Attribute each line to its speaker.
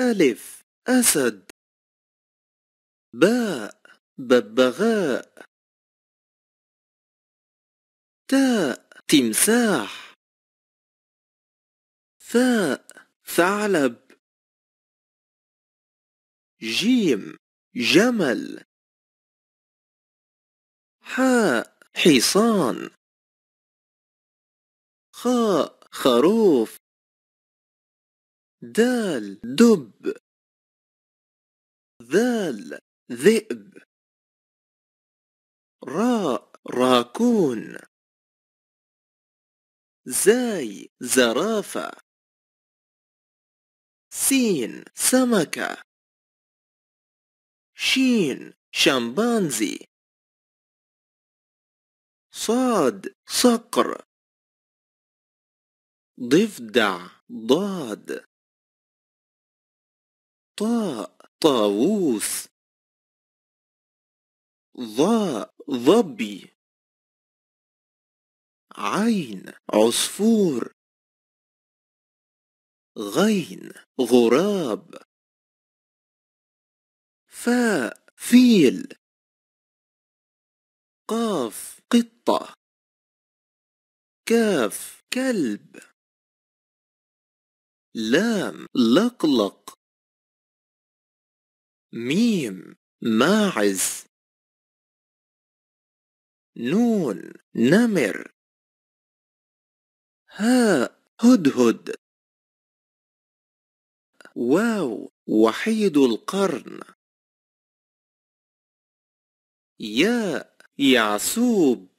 Speaker 1: ألف أسد باء ببغاء تاء تمساح ثاء ثعلب جيم جمل حاء حصان خاء خروف دال دب ذال ذئب راء راكون زاي زرافة سين سمكة شين شمبانزي صاد صقر ضفدع ضاد طاء طاووس ظاء ظبي عين عصفور غين غراب فاء فيل قاف قطة كاف كلب لام لقلق ميم ماعز نون نمر هاء هدهد واو وحيد القرن ياء يعسوب